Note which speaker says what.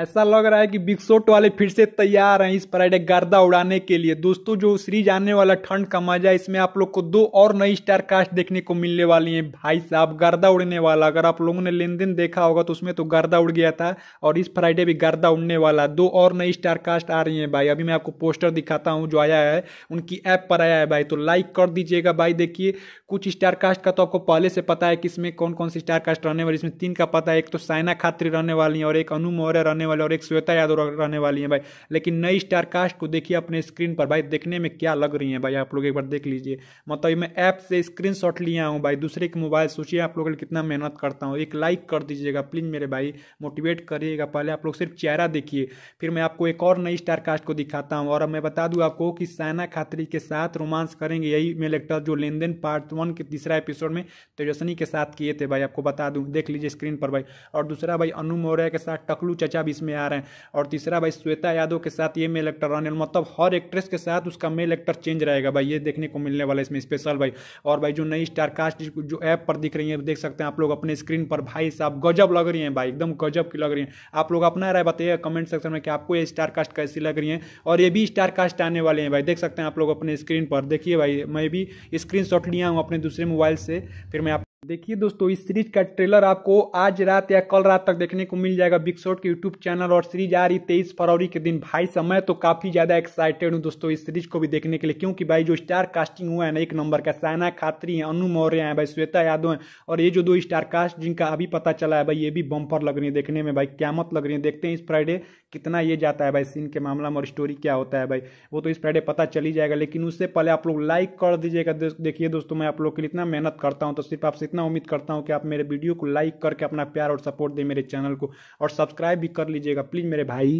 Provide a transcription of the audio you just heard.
Speaker 1: ऐसा लग रहा है कि बिग शॉट वाले फिर से तैयार हैं इस फ्राइडे गर्दा उड़ाने के लिए दोस्तों जो सीरीज आने वाला ठंड का मजा है इसमें आप लोग को दो और नई स्टार कास्ट देखने को मिलने वाली हैं भाई साहब गर्दा उड़ने वाला अगर आप लोगों ने लेन देन देखा होगा तो उसमें तो गर्दा उड़ गया था और इस फ्राइडे भी गर्दा उड़ने वाला दो और नई स्टार कास्ट आ रही है भाई अभी मैं आपको पोस्टर दिखाता हूँ जो आया है उनकी ऐप पर आया है भाई तो लाइक कर दीजिएगा भाई देखिए कुछ स्टार कास्ट का तो आपको पहले से पता है कि इसमें कौन कौन सी स्टार कास्ट रहने वाली इसमें तीन का पता है एक तो साइना खात्री रहने वाली है और एक अनु मौर्य रहने आने वाले और एक श्वेता यादव रहने वाली हैं भाई लेकिन नई स्टार कास्ट को देखिए अपने स्क्रीन पर भाई देखने में क्या लग रही है भाई आप लोग एक बार देख लीजिए मतलब मैं ऐप से स्क्रीन शॉट लिया हूँ भाई दूसरे के मोबाइल सोचिए आप लोगों के कितना मेहनत करता हूँ एक लाइक कर दीजिएगा प्लीज़ मेरे भाई मोटिवेट करिएगा पहले आप लोग सिर्फ चेहरा देखिए फिर मैं आपको एक और नई स्टार कास्ट को दिखाता हूँ और मैं बता दूँ आपको कि साइना खात्री के साथ रोमांस करेंगे यही मेल एक्टर जो लेन देन पार्ट वन के तीसरा एपिसोड में तेजस्वनी के साथ किए थे भाई आपको बता दूँ देख लीजिए स्क्रीन पर भाई और दूसरा भाई अनु मौर्य के साथ टकलू चचा भी इसमें आ रहे हैं और तीसरा भाई श्वेता यादव के साथ ये मेल एक्टर रहने मतलब हर एक्ट्रेस के साथ उसका मेल एक्टर चेंज रहेगा भाई ये देखने को मिलने वाला इसमें स्पेशल भाई और भाई जो नई स्टारकास्ट जो ऐप पर दिख रही है देख सकते हैं आप लोग अपने स्क्रीन पर भाई साहब गजब लग रही हैं भाई एकदम गजब की लग रही हैं आप लोग अपना राय बताइए कमेंट सेक्शन में कि आपको ये स्टारकास्ट कैसी लग रही है और ये भी स्टारकास्ट आने वाले हैं भाई देख सकते हैं आप लोग अपने स्क्रीन पर देखिए भाई मैं भी स्क्रीन लिया हूँ अपने दूसरे मोबाइल से फिर मैं आप देखिए दोस्तों इस सीरीज का ट्रेलर आपको आज रात या कल रात तक देखने को मिल जाएगा बिग शॉट के यूट्यूब चैनल और सीरीज आ रही तेईस फरवरी के दिन भाई समय तो काफी ज्यादा एक्साइटेड हूँ दोस्तों इस सीरीज को भी देखने के लिए क्योंकि भाई जो स्टार कास्टिंग हुआ है ना एक नंबर का सायना खात्री है अनु मौर्य है भाई श्वेता यादव है और ये जो दो स्टार कास्ट जिनका अभी पता चला है भाई ये भी बम्पर लग रही है देखने में भाई क्या लग रही है देखते हैं इस फ्राइडे कितना ये जाता है भाई सीन के मामला में और स्टोरी क्या होता है भाई वो तो इस फ्राइडे पता चली जाएगा लेकिन उससे पहले आप लोग लाइक कर दीजिएगा देखिए दोस्तों मैं आप लोग के लिए इतना मेहनत करता हूँ तो सिर्फ आपसे इतना उम्मीद करता हूँ कि आप मेरे वीडियो को लाइक करके अपना प्यार और सपोर्ट दें मेरे चैनल को और सब्सक्राइब भी कर लीजिएगा प्लीज़ मेरे भाई